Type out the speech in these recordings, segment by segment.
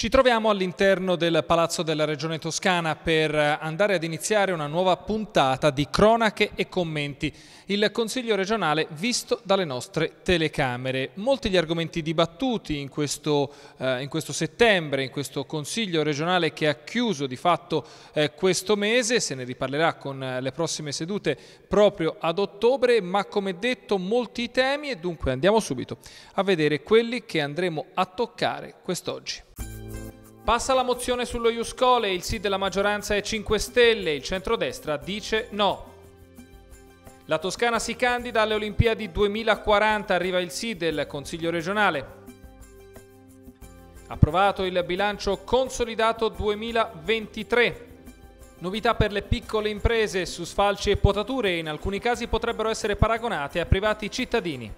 Ci troviamo all'interno del Palazzo della Regione Toscana per andare ad iniziare una nuova puntata di cronache e commenti. Il Consiglio regionale visto dalle nostre telecamere. Molti gli argomenti dibattuti in questo, eh, in questo settembre, in questo Consiglio regionale che ha chiuso di fatto eh, questo mese, se ne riparlerà con eh, le prossime sedute proprio ad ottobre, ma come detto molti temi e dunque andiamo subito a vedere quelli che andremo a toccare quest'oggi. Passa la mozione sullo Iuscole, il sì della maggioranza è 5 Stelle, il centrodestra dice no. La Toscana si candida alle Olimpiadi 2040, arriva il sì del Consiglio regionale. Approvato il bilancio consolidato 2023. Novità per le piccole imprese su sfalci e potature in alcuni casi potrebbero essere paragonate a privati cittadini.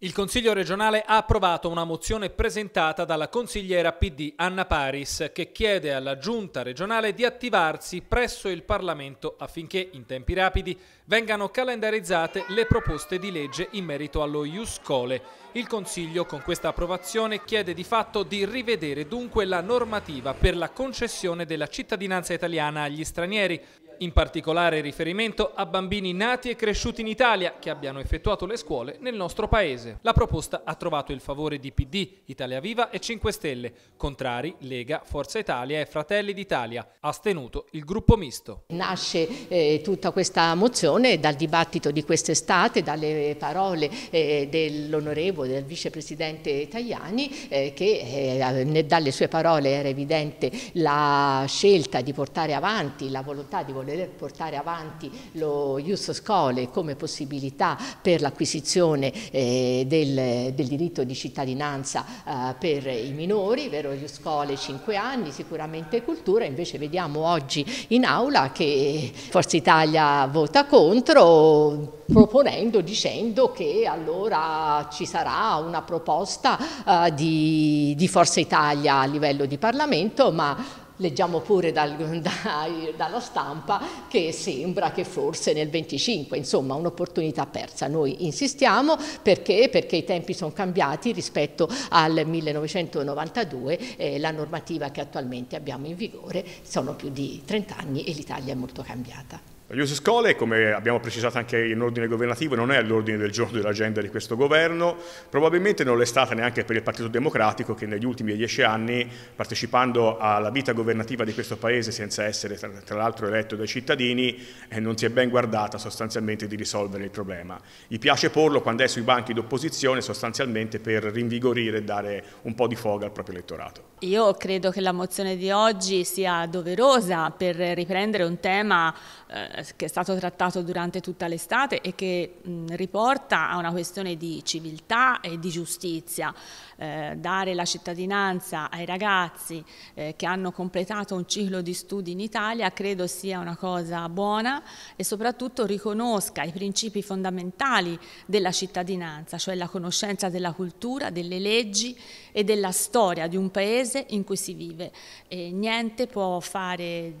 Il Consiglio regionale ha approvato una mozione presentata dalla consigliera PD Anna Paris che chiede alla Giunta regionale di attivarsi presso il Parlamento affinché in tempi rapidi vengano calendarizzate le proposte di legge in merito allo Iuscole. Il Consiglio con questa approvazione chiede di fatto di rivedere dunque la normativa per la concessione della cittadinanza italiana agli stranieri in particolare riferimento a bambini nati e cresciuti in Italia che abbiano effettuato le scuole nel nostro paese. La proposta ha trovato il favore di PD, Italia Viva e 5 Stelle, contrari Lega, Forza Italia e Fratelli d'Italia, astenuto il gruppo misto. Nasce eh, tutta questa mozione dal dibattito di quest'estate, dalle parole eh, dell'onorevole, del vicepresidente Tajani, eh, che eh, dalle sue parole era evidente la scelta di portare avanti la volontà di voler voler portare avanti lo Ius Scholae come possibilità per l'acquisizione eh, del, del, diritto di cittadinanza eh, per i minori, vero Ius Scholae 5 anni, sicuramente cultura, invece vediamo oggi in aula che Forza Italia vota contro proponendo, dicendo che allora ci sarà una proposta eh, di, di Forza Italia a livello di Parlamento, ma leggiamo pure dal, dai, dalla stampa che sembra che forse nel 25, insomma un'opportunità persa. Noi insistiamo perché? perché i tempi sono cambiati rispetto al 1992, eh, la normativa che attualmente abbiamo in vigore sono più di 30 anni e l'Italia è molto cambiata. La Ius Scholae, come abbiamo precisato anche in ordine governativo, non è all'ordine del giorno dell'agenda di questo governo, probabilmente non l'è stata neanche per il Partito Democratico che negli ultimi dieci anni, partecipando alla vita governativa di questo Paese senza essere tra, l'altro eletto dai cittadini, eh, non si è ben guardata sostanzialmente di risolvere il problema. Gli piace porlo quando è sui banchi d'opposizione sostanzialmente per rinvigorire e dare un po' di foga al proprio elettorato. Io credo che la mozione di oggi sia doverosa per riprendere un tema... Eh, eh, che è stato trattato durante tutta l'estate e che mh, riporta a una questione di civiltà e di giustizia. Eh, dare la cittadinanza ai ragazzi eh, che hanno completato un ciclo di studi in Italia credo sia una cosa buona e soprattutto riconosca i principi fondamentali della cittadinanza, cioè la conoscenza della cultura, delle leggi e della storia di un paese in cui si vive. E niente può fare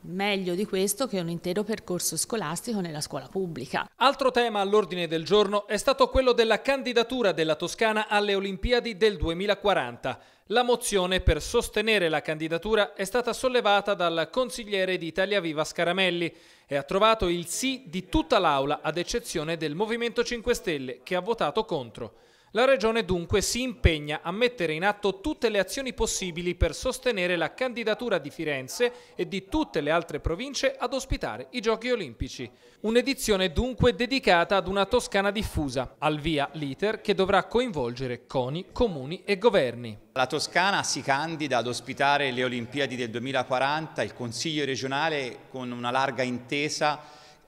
meglio di questo che un intero percorso scolastico nella scuola pubblica. Altro tema all'ordine del giorno è stato quello della candidatura della Toscana alle Olimpiadi del 2040. La mozione per sostenere la candidatura è stata sollevata dal consigliere di Italia Viva Scaramelli e ha trovato il sì di tutta l'Aula, ad eccezione del Movimento 5 Stelle, che ha votato contro. La Regione dunque si impegna a mettere in atto tutte le azioni possibili per sostenere la candidatura di Firenze e di tutte le altre province ad ospitare i Giochi Olimpici. Un'edizione dunque dedicata ad una Toscana diffusa, al via l'iter che dovrà coinvolgere CONI, comuni e governi. La Toscana si candida ad ospitare le Olimpiadi del 2040, il Consiglio regionale con una larga intesa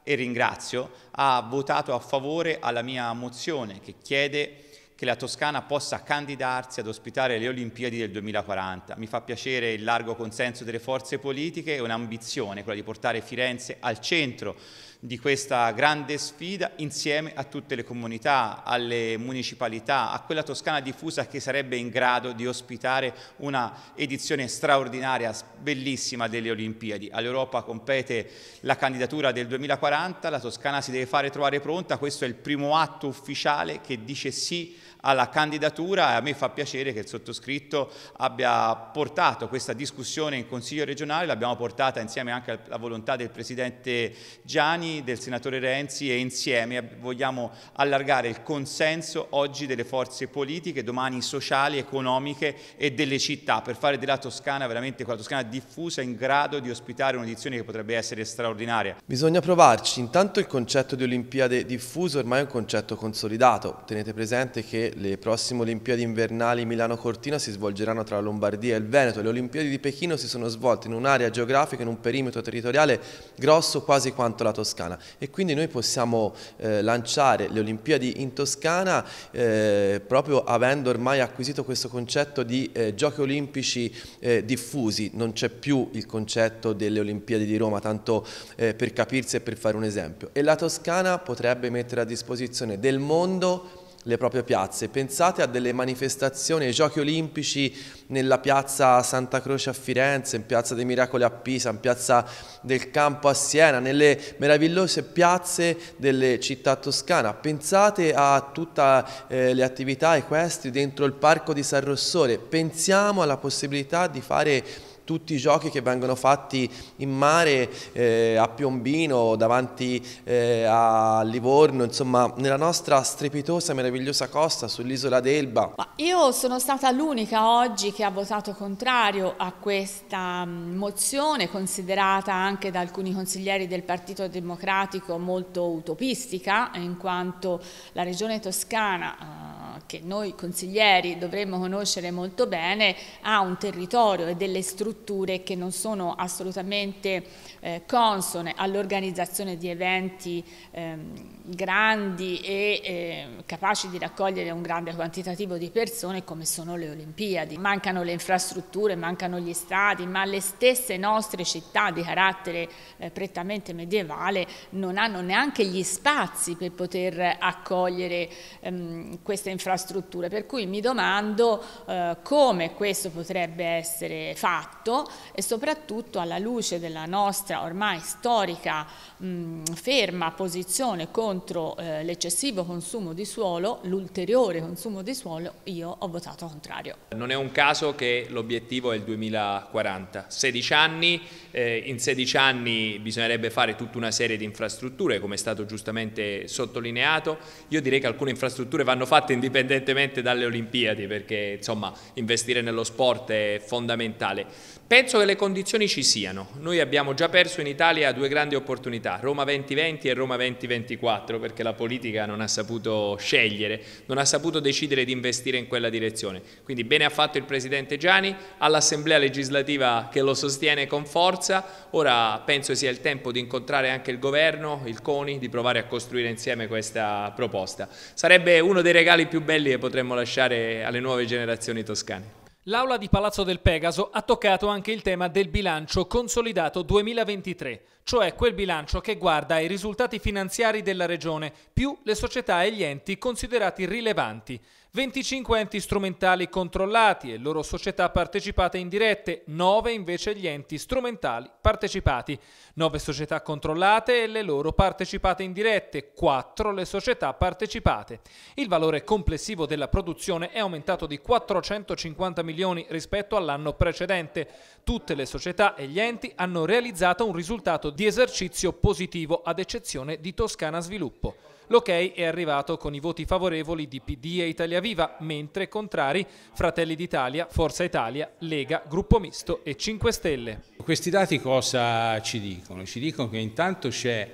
e ringrazio, ha votato a favore alla mia mozione che chiede che la Toscana possa candidarsi ad ospitare le Olimpiadi del 2040. Mi fa piacere il largo consenso delle forze politiche e un'ambizione, quella di portare Firenze al centro di questa grande sfida insieme a tutte le comunità, alle municipalità, a quella Toscana diffusa che sarebbe in grado di ospitare una edizione straordinaria, bellissima delle Olimpiadi. All'Europa compete la candidatura del 2040, la Toscana si deve fare trovare pronta, questo è il primo atto ufficiale che dice sì alla candidatura e a me fa piacere che il sottoscritto abbia portato questa discussione in Consiglio regionale, l'abbiamo portata insieme anche alla volontà del Presidente Gianni, del Senatore Renzi e insieme vogliamo allargare il consenso oggi delle forze politiche, domani sociali, economiche e delle città per fare della Toscana veramente quella Toscana diffusa in grado di ospitare un'edizione che potrebbe essere straordinaria. Bisogna provarci, intanto il concetto di Olimpiade diffuso ormai è un concetto consolidato, tenete presente che le prossime Olimpiadi invernali Milano-Cortina si svolgeranno tra la Lombardia e il Veneto. Le Olimpiadi di Pechino si sono svolte in un'area geografica, in un perimetro territoriale grosso quasi quanto la Toscana e quindi noi possiamo eh, lanciare le Olimpiadi in Toscana eh, proprio avendo ormai acquisito questo concetto di eh, giochi olimpici eh, diffusi, non c'è più il concetto delle Olimpiadi di Roma, tanto eh, per capirsi e per fare un esempio. E la Toscana potrebbe mettere a disposizione del mondo le proprie piazze. Pensate a delle manifestazioni, ai giochi olimpici nella piazza Santa Croce a Firenze, in piazza dei Miracoli a Pisa, in piazza del Campo a Siena, nelle meravigliose piazze delle città toscana. Pensate a tutte eh, le attività equestri dentro il parco di San Rossore. Pensiamo alla possibilità di fare tutti i giochi che vengono fatti in mare eh, a Piombino, davanti eh, a Livorno, insomma nella nostra strepitosa e meravigliosa costa sull'isola d'Elba. Io sono stata l'unica oggi che ha votato contrario a questa mm, mozione considerata anche da alcuni consiglieri del Partito Democratico molto utopistica in quanto la regione toscana eh, che noi consiglieri dovremmo conoscere molto bene, ha un territorio e delle strutture che non sono assolutamente eh, consone all'organizzazione di eventi eh, grandi e eh, capaci di raccogliere un grande quantitativo di persone come sono le Olimpiadi. Mancano le infrastrutture, mancano gli stadi, ma le stesse nostre città di carattere eh, prettamente medievale non hanno neanche gli spazi per poter accogliere ehm, queste infrastrutture infrastrutture, per cui mi domando eh, come questo potrebbe essere fatto e soprattutto alla luce della nostra ormai storica mh, ferma posizione contro eh, l'eccessivo consumo di suolo, l'ulteriore consumo di suolo, io ho votato contrario. Non è un caso che l'obiettivo è il 2040, 16 anni, eh, in 16 anni bisognerebbe fare tutta una serie di infrastrutture come è stato giustamente sottolineato, io direi che alcune infrastrutture vanno fatte indipendentemente indipendentemente dalle Olimpiadi, perché insomma investire nello sport è fondamentale. Penso che le condizioni ci siano, noi abbiamo già perso in Italia due grandi opportunità, Roma 2020 e Roma 2024, perché la politica non ha saputo scegliere, non ha saputo decidere di investire in quella direzione. Quindi bene ha fatto il Presidente Gianni, all'Assemblea legislativa che lo sostiene con forza, ora penso sia il tempo di incontrare anche il Governo, il CONI, di provare a costruire insieme questa proposta. Sarebbe uno dei regali più belli belli che potremmo lasciare alle nuove generazioni toscane. L'aula di Palazzo del Pegaso ha toccato anche il tema del bilancio consolidato 2023, cioè quel bilancio che guarda i risultati finanziari della Regione, più le società e gli enti considerati rilevanti. 25 enti strumentali controllati e loro società partecipate in dirette, 9 invece gli enti strumentali partecipati, 9 società controllate e le loro partecipate in dirette, 4 le società partecipate. Il valore complessivo della produzione è aumentato di 450 milioni rispetto all'anno precedente. Tutte le società e gli enti hanno realizzato un risultato di esercizio positivo ad eccezione di Toscana Sviluppo. L'ok è arrivato con i voti favorevoli di PD e Italia Viva, mentre contrari Fratelli d'Italia, Forza Italia, Lega, Gruppo Misto e 5 Stelle. Questi dati cosa ci dicono? Ci dicono che intanto c'è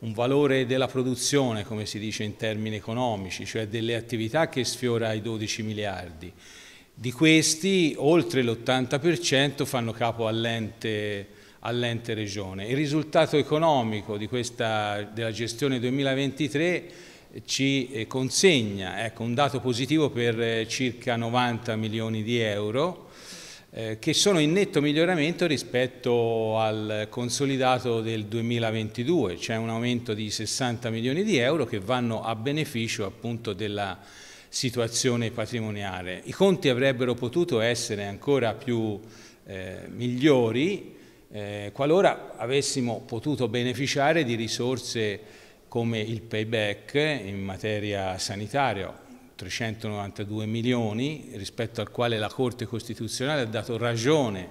un valore della produzione, come si dice in termini economici, cioè delle attività che sfiora i 12 miliardi. Di questi oltre l'80% fanno capo all'ente all'ente regione. Il risultato economico questa, della gestione 2023 ci eh, consegna ecco, un dato positivo per eh, circa 90 milioni di euro eh, che sono in netto miglioramento rispetto al consolidato del 2022, c'è cioè un aumento di 60 milioni di euro che vanno a beneficio appunto della situazione patrimoniale. I conti avrebbero potuto essere ancora più eh, migliori eh, qualora avessimo potuto beneficiare di risorse come il payback in materia sanitaria, 392 milioni, rispetto al quale la Corte Costituzionale ha dato ragione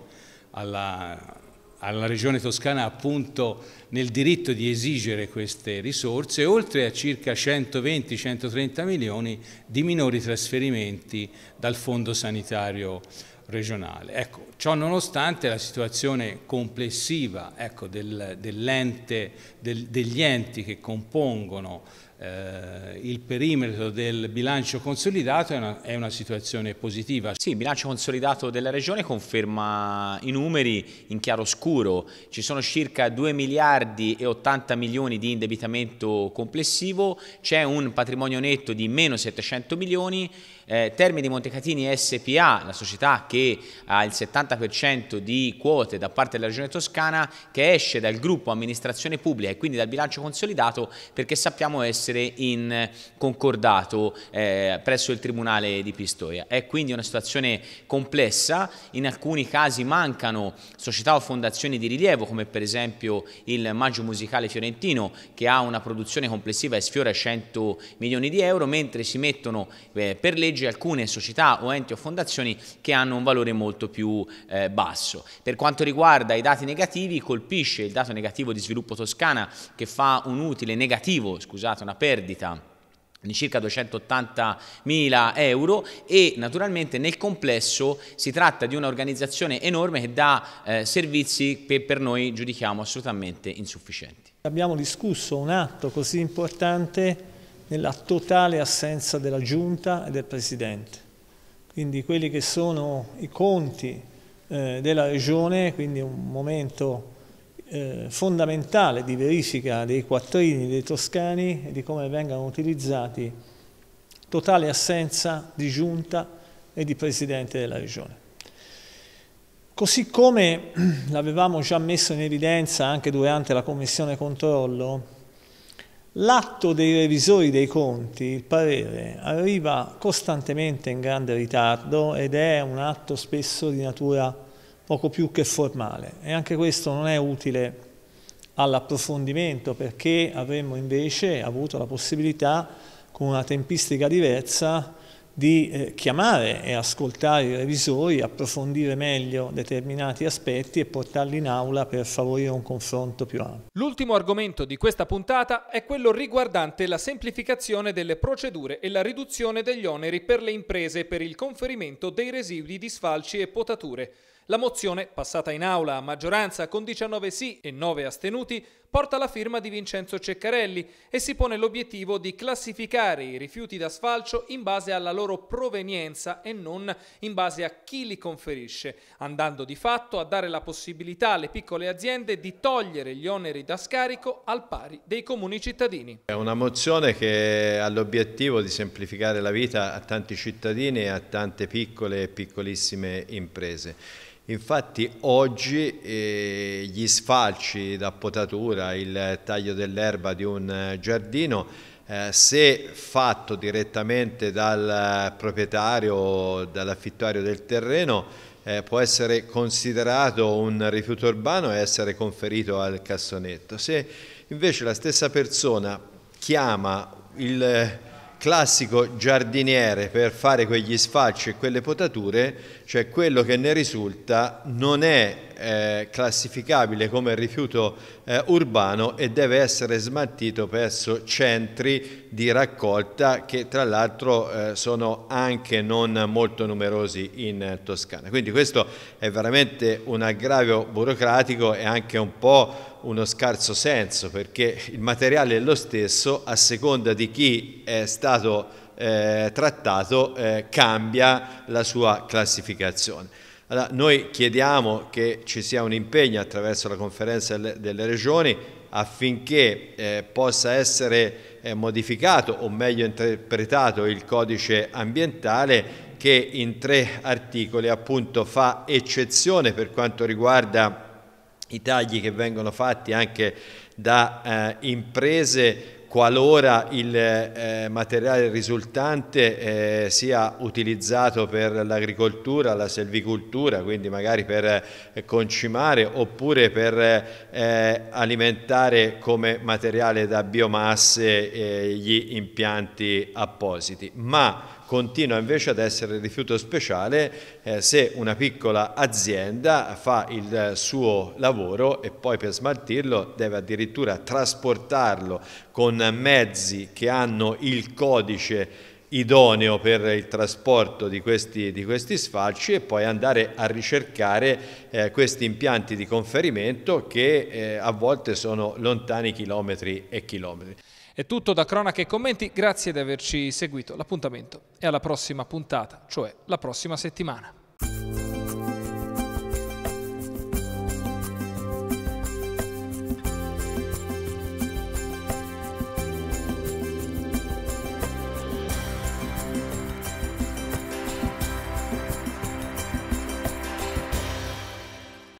alla, alla Regione Toscana appunto nel diritto di esigere queste risorse, oltre a circa 120-130 milioni di minori trasferimenti dal Fondo Sanitario regionale. Ecco, ciò nonostante la situazione complessiva ecco, del, dell'ente, del, degli enti che compongono eh, il perimetro del bilancio consolidato è una, è una, situazione positiva. Sì, il bilancio consolidato della Regione conferma i numeri in chiaro scuro, ci sono circa 2 miliardi e 80 milioni di indebitamento complessivo, c'è un patrimonio netto di meno 700 milioni, eh, Termini Montecatini SPA, la società che ha il 70% di quote da parte della Regione Toscana, che esce dal gruppo amministrazione pubblica e quindi dal bilancio consolidato perché sappiamo essere essere in eh, concordato eh, presso il Tribunale di Pistoia. È quindi una situazione complessa, in alcuni casi mancano società o fondazioni di rilievo, come per esempio il Maggio Musicale Fiorentino, che ha una produzione complessiva e sfiora 100 milioni di euro, mentre si mettono eh, per legge alcune società o enti o fondazioni che hanno un valore molto più eh, basso. Per quanto riguarda i dati negativi, colpisce il dato negativo di sviluppo Toscana che fa un utile negativo, scusate una perdita di circa 280.000 euro e naturalmente nel complesso si tratta di un'organizzazione enorme che dà eh, servizi che per noi giudichiamo assolutamente insufficienti. Abbiamo discusso un atto così importante nella totale assenza della Giunta e del Presidente. Quindi quelli che sono i conti eh, della Regione, quindi un momento eh, fondamentale di verifica dei quattrini dei toscani e di come vengano utilizzati, totale assenza di giunta e di presidente della regione. Così come l'avevamo già messo in evidenza anche durante la commissione controllo, l'atto dei revisori dei conti, il parere, arriva costantemente in grande ritardo ed è un atto spesso di natura poco più che formale e anche questo non è utile all'approfondimento perché avremmo invece avuto la possibilità con una tempistica diversa di eh, chiamare e ascoltare i revisori, approfondire meglio determinati aspetti e portarli in aula per favorire un confronto più ampio. L'ultimo argomento di questa puntata è quello riguardante la semplificazione delle procedure e la riduzione degli oneri per le imprese per il conferimento dei residui di sfalci e potature. La mozione, passata in aula a maggioranza con 19 sì e 9 astenuti, porta la firma di Vincenzo Ceccarelli e si pone l'obiettivo di classificare i rifiuti da sfalcio in base alla loro provenienza e non in base a chi li conferisce, andando di fatto a dare la possibilità alle piccole aziende di togliere gli oneri da scarico al pari dei comuni cittadini. È una mozione che ha l'obiettivo di semplificare la vita a tanti cittadini e a tante piccole e piccolissime imprese. Infatti oggi eh, gli sfalci da potatura, il taglio dell'erba di un eh, giardino, eh, se fatto direttamente dal eh, proprietario o dall'affittuario del terreno, eh, può essere considerato un rifiuto urbano e essere conferito al cassonetto. Se invece la stessa persona chiama il eh, classico giardiniere per fare quegli sfalci e quelle potature, cioè quello che ne risulta non è eh, classificabile come rifiuto eh, urbano e deve essere smaltito presso centri di raccolta che tra l'altro eh, sono anche non molto numerosi in Toscana. Quindi questo è veramente un aggravio burocratico e anche un po' uno scarso senso perché il materiale è lo stesso a seconda di chi è stato eh, trattato eh, cambia la sua classificazione. Allora, noi chiediamo che ci sia un impegno attraverso la conferenza delle regioni affinché eh, possa essere eh, modificato o meglio interpretato il codice ambientale che in tre articoli appunto fa eccezione per quanto riguarda i tagli che vengono fatti anche da eh, imprese qualora il eh, materiale risultante eh, sia utilizzato per l'agricoltura, la selvicoltura, quindi magari per eh, concimare oppure per eh, alimentare come materiale da biomasse eh, gli impianti appositi. Ma continua invece ad essere rifiuto speciale eh, se una piccola azienda fa il eh, suo lavoro e poi per smaltirlo deve addirittura trasportarlo con mezzi che hanno il codice idoneo per il trasporto di questi, di questi, sfalci e poi andare a ricercare eh, questi impianti di conferimento che eh, a volte sono lontani chilometri e chilometri. È tutto da Cronache e Commenti, grazie di averci seguito. L'appuntamento è alla prossima puntata, cioè la prossima settimana.